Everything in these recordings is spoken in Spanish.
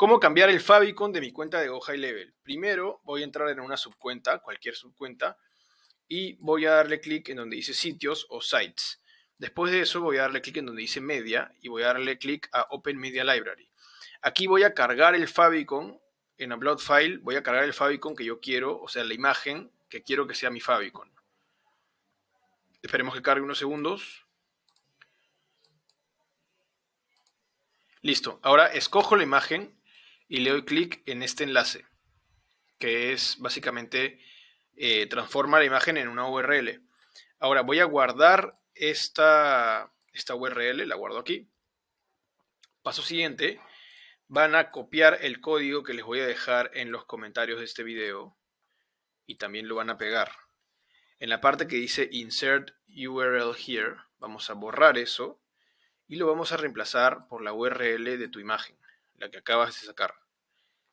¿Cómo cambiar el favicon de mi cuenta de Go Level? Primero voy a entrar en una subcuenta, cualquier subcuenta, y voy a darle clic en donde dice sitios o sites. Después de eso voy a darle clic en donde dice media y voy a darle clic a Open Media Library. Aquí voy a cargar el favicon en Upload File, voy a cargar el favicon que yo quiero, o sea, la imagen que quiero que sea mi favicon. Esperemos que cargue unos segundos. Listo, ahora escojo la imagen y le doy clic en este enlace, que es básicamente transformar eh, transforma la imagen en una URL. Ahora voy a guardar esta, esta URL, la guardo aquí. Paso siguiente, van a copiar el código que les voy a dejar en los comentarios de este video y también lo van a pegar. En la parte que dice insert URL here, vamos a borrar eso y lo vamos a reemplazar por la URL de tu imagen, la que acabas de sacar.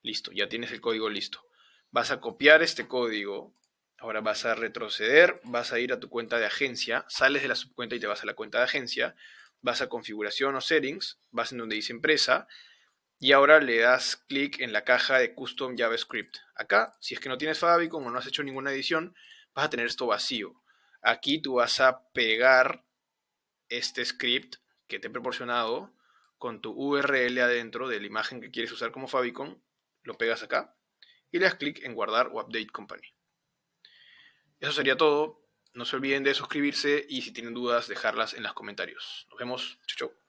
Listo, ya tienes el código listo. Vas a copiar este código. Ahora vas a retroceder, vas a ir a tu cuenta de agencia, sales de la subcuenta y te vas a la cuenta de agencia, vas a configuración o settings, vas en donde dice empresa y ahora le das clic en la caja de custom JavaScript. Acá, si es que no tienes favicon o no has hecho ninguna edición, vas a tener esto vacío. Aquí tú vas a pegar este script que te he proporcionado con tu URL adentro de la imagen que quieres usar como favicon lo pegas acá y le das clic en guardar o update company. Eso sería todo. No se olviden de suscribirse y si tienen dudas dejarlas en los comentarios. Nos vemos. Chau, chau.